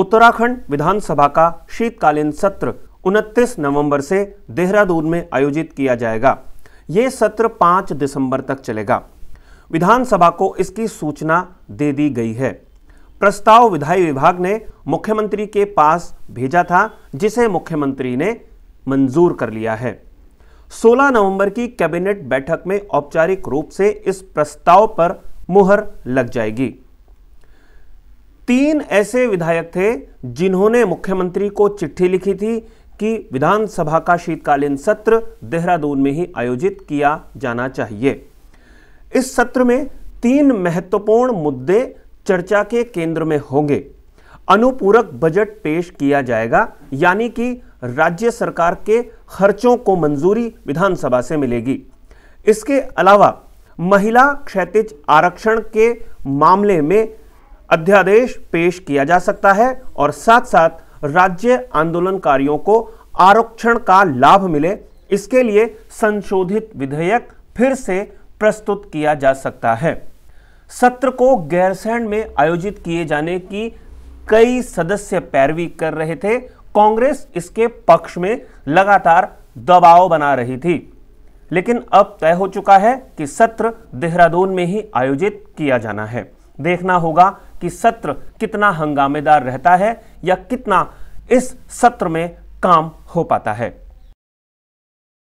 उत्तराखंड विधानसभा का शीतकालीन सत्र 29 नवंबर से देहरादून में आयोजित किया जाएगा यह सत्र 5 दिसंबर तक चलेगा विधानसभा को इसकी सूचना दे दी गई है प्रस्ताव विधायी विभाग ने मुख्यमंत्री के पास भेजा था जिसे मुख्यमंत्री ने मंजूर कर लिया है 16 नवंबर की कैबिनेट बैठक में औपचारिक रूप से इस प्रस्ताव पर मुहर लग जाएगी तीन ऐसे विधायक थे जिन्होंने मुख्यमंत्री को चिट्ठी लिखी थी कि विधानसभा का शीतकालीन सत्र देहरादून में ही आयोजित किया जाना चाहिए इस सत्र में तीन महत्वपूर्ण मुद्दे चर्चा के केंद्र में होंगे अनुपूरक बजट पेश किया जाएगा यानी कि राज्य सरकार के खर्चों को मंजूरी विधानसभा से मिलेगी इसके अलावा महिला क्षैतिज आरक्षण के मामले में अध्यादेश पेश किया जा सकता है और साथ साथ राज्य आंदोलनकारियों को आरक्षण का लाभ मिले इसके लिए संशोधित विधेयक फिर से प्रस्तुत किया जा सकता है सत्र को गैरसैंड में आयोजित किए जाने की कई सदस्य पैरवी कर रहे थे कांग्रेस इसके पक्ष में लगातार दबाव बना रही थी लेकिन अब तय हो चुका है कि सत्र देहरादून में ही आयोजित किया जाना है देखना होगा कि सत्र कितना हंगामेदार रहता है या कितना इस सत्र में काम हो पाता है